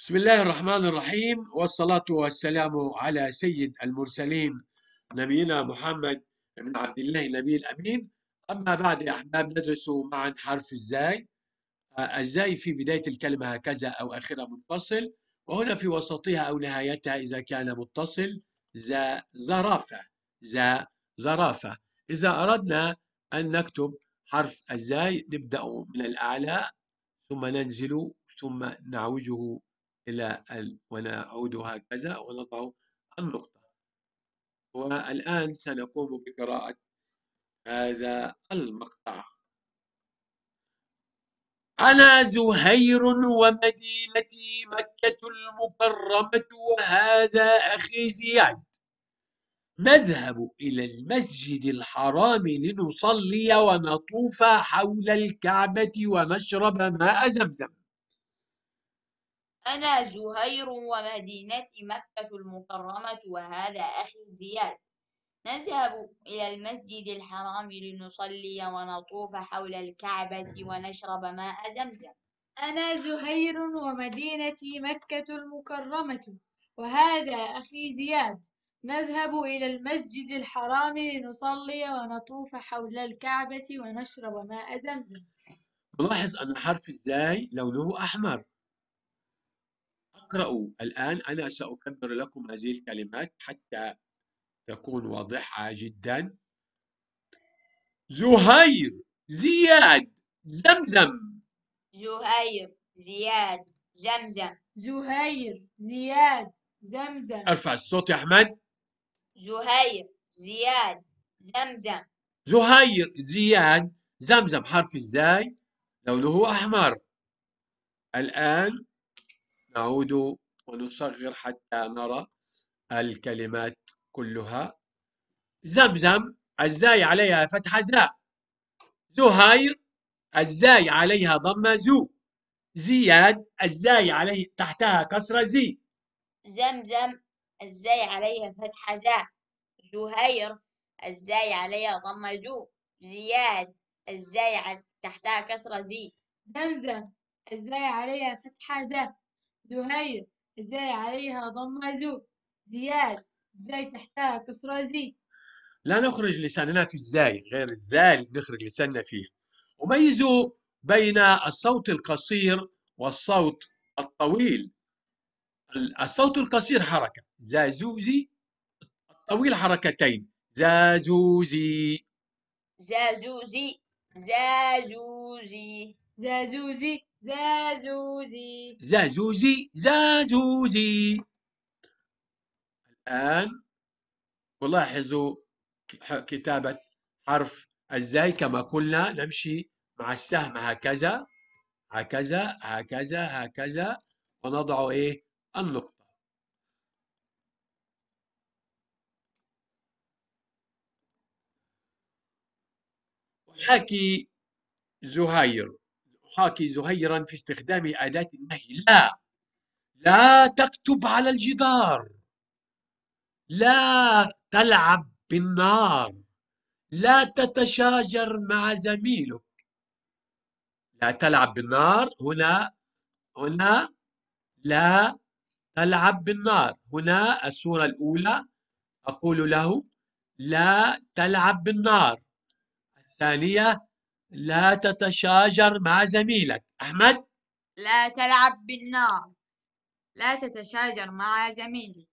بسم الله الرحمن الرحيم والصلاة والسلام على سيد المرسلين نبينا محمد بن عبد الله النبي الأمين أما بعد يا أحباب ندرس معا حرف الزاي آه، الزاي في بداية الكلمة هكذا أو آخرها منفصل وهنا في وسطها أو نهايتها إذا كان متصل ذا زرافة ذا زرافة إذا أردنا أن نكتب حرف الزاي نبدأ من الأعلى ثم ننزل ثم نعوجه إلى ال وأنا أعود هكذا ونضع النقطة والآن سنقوم بقراءة هذا المقطع أنا زهير ومدينتي مكة المكرمة وهذا أخي زياد نذهب إلى المسجد الحرام لنصلي ونطوف حول الكعبة ونشرب ماء زمزم أنا زهير ومدينتي مكة المكرمة وهذا أخي زياد نذهب إلى المسجد الحرام لنصلي ونطوف حول الكعبة ونشرب ماء زمزم أنا زهير ومدينتي مكة المكرمة وهذا أخي زياد نذهب إلى المسجد الحرام لنصلي ونطوف حول الكعبة ونشرب ماء زمزم نلاحظ أن حرف الزاي لونه أحمر اقرأوا الآن أنا سأكرر لكم هذه الكلمات حتى تكون واضحة جدا زهير زياد زمزم زهير زياد زمزم زهير زياد زمزم ارفع الصوت يا أحمد زهير زياد زمزم زهير زياد زمزم حرف الزاي لونه أحمر الآن نعود ونصغر حتى نرى الكلمات كلها زمزم الزاي عليها فتحة زاء زهير الزاي عليها ضمة زو زياد الزاي عليه تحتها كسرة زي زمزم الزاي عليها فتحة زاء زهير الزاي عليها ضمة زو زياد الزاي تحتها كسرة زي زمزم الزاي عليها فتحة زاء زهير ازاي عليها ضمة زو زياد ازاي تحتها كسرة زي لا نخرج لساننا في الزاي غير الذال نخرج لساننا فيه وميزوا بين الصوت القصير والصوت الطويل الصوت القصير حركة زازوزي الطويل حركتين زازوزي زازوزي زازوزي زازوزي زازوزي زازوزي زازوزي الآن ولاحظوا كتابة حرف الزاي كما قلنا نمشي مع السهم هكذا هكذا هكذا هكذا ونضع إيه النقطة حكي زهير أحاكي زهيرا في استخدام أداة النهي لا لا تكتب على الجدار لا تلعب بالنار لا تتشاجر مع زميلك لا تلعب بالنار هنا هنا لا تلعب بالنار هنا الصورة الأولى أقول له لا تلعب بالنار الثانية لا تتشاجر مع زميلك أحمد لا تلعب بالنار لا تتشاجر مع زميلك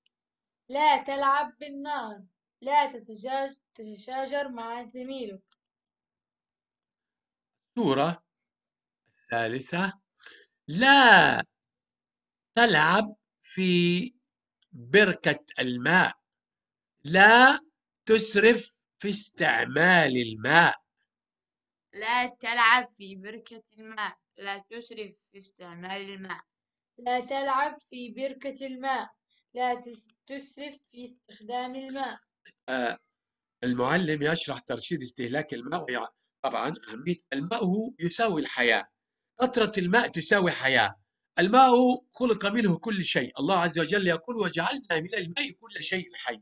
لا تلعب بالنار لا تتشاج- تتشاجر مع زميلك صورة الثالثة لا تلعب في بركة الماء لا تسرف في استعمال الماء لا تلعب في بركة الماء لا تسرف في استعمال الماء لا تلعب في بركة الماء لا تسرف في استخدام الماء آه المعلم يشرح ترشيد استهلاك الماء طبعا أهمية الماء هو يساوي الحياة قطرة الماء تساوي حياة الماء خلق منه كل شيء الله عز وجل يقول وجعلنا من الماء كل شيء حي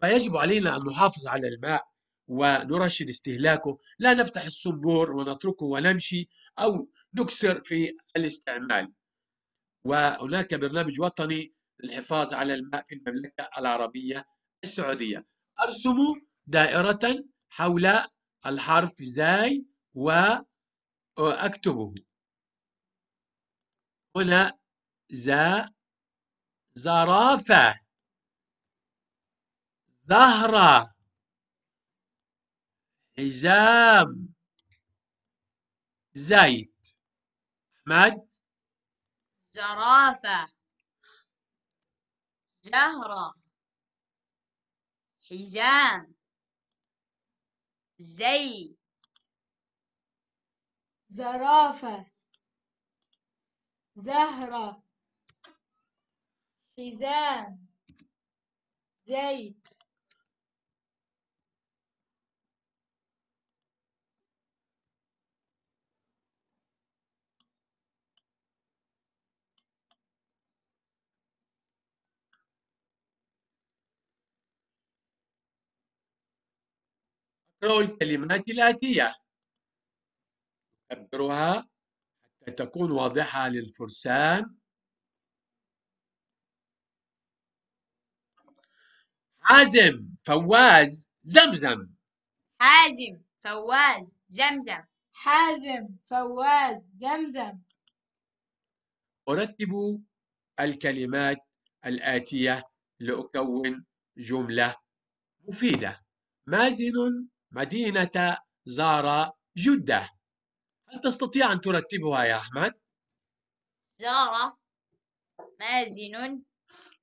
فيجب علينا أن نحافظ على الماء ونرشد استهلاكه لا نفتح الصنبور ونتركه ونمشي أو نكسر في الاستعمال وهناك برنامج وطني للحفاظ على الماء في المملكة العربية السعودية أرسم دائرة حول الحرف زاي وأكتبه هنا زا زرافة زهرة حزام زيت أحمد زرافة زهرة حزام زي زرافة زهرة حزام زيت نكرر الكلمات الآتية نكررها حتى تكون واضحة للفرسان حازم فواز زمزم حازم فواز زمزم حازم فواز زمزم أرتب الكلمات الآتية لأكون جملة مفيدة مازن مدينة زار جدة هل تستطيع أن ترتبها يا أحمد؟ زار مازن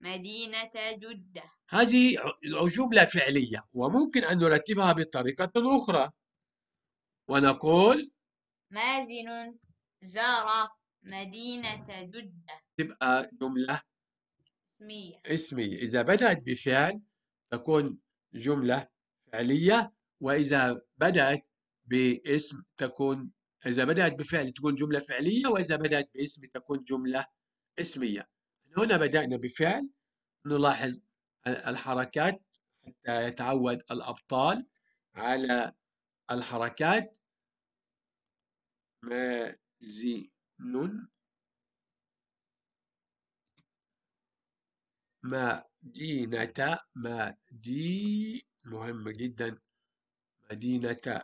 مدينة جدة هذه جملة فعلية وممكن أن نرتبها بطريقة أخرى ونقول مازن زار مدينة جدة تبقى جملة اسمية اسمية إذا بدأت بفعل تكون جملة فعلية وإذا بدأت باسم تكون إذا بدأت بفعل تكون جملة فعلية وإذا بدأت باسم تكون جملة اسمية هنا بدأنا بفعل نلاحظ الحركات حتى يتعود الأبطال على الحركات مازن مدينة مدي مهم جدا مدينة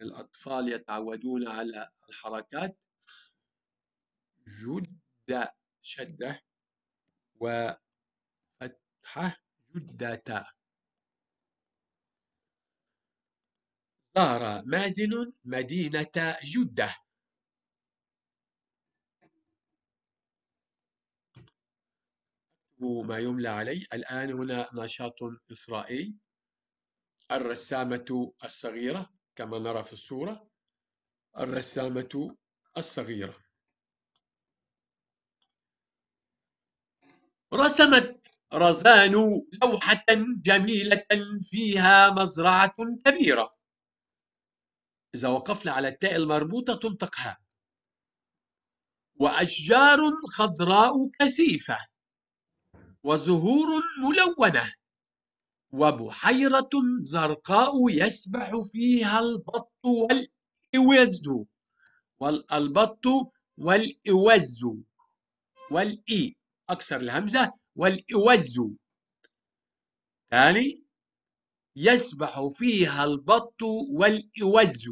الأطفال يتعودون على الحركات جدة شدة وفتحة جدة زار مازن مدينة جدة ما يملى علي الآن هنا نشاط إسرائيلي الرسامة الصغيرة كما نرى في الصورة الرسامة الصغيرة رسمت رزان لوحة جميلة فيها مزرعة كبيرة إذا وقفنا على التاء المربوطة تنطقها وأشجار خضراء كثيفة وزهور ملونة وبحيرة زرقاء يسبح فيها البط والإوز والبط والإوز والإي أكثر الهمزة والإوز ثاني يسبح فيها البط والإوز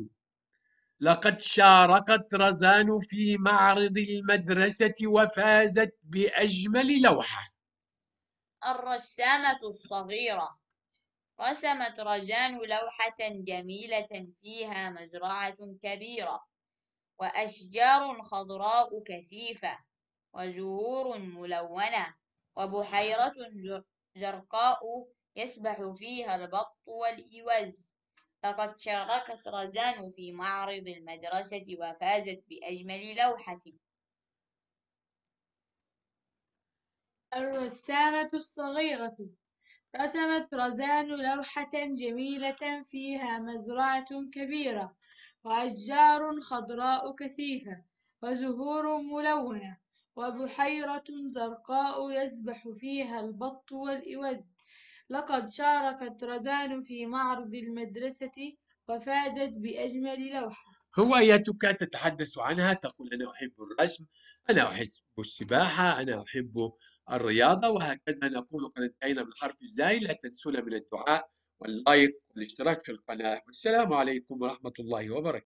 لقد شاركت رزان في معرض المدرسة وفازت بأجمل لوحة الرسامة الصغيرة رسمت رجان لوحة جميلة فيها مزرعة كبيرة وأشجار خضراء كثيفة وزهور ملونة وبحيرة زرقاء يسبح فيها البط والإوز لقد شاركت رزان في معرض المدرسة وفازت بأجمل لوحة الرسامة الصغيرة رسمت رزان لوحة جميلة فيها مزرعة كبيرة وأشجار خضراء كثيفة وزهور ملونة وبحيرة زرقاء يسبح فيها البط والإوز لقد شاركت رزان في معرض المدرسة وفازت بأجمل لوحة هوايتك تتحدث عنها تقول أنا أحب الرسم أنا أحب السباحة أنا أحب الرياضة وهكذا نقول قد انتهينا بالحرف الزاي لا تنسونا من الدعاء واللايك والاشتراك في القناة والسلام عليكم ورحمة الله وبركاته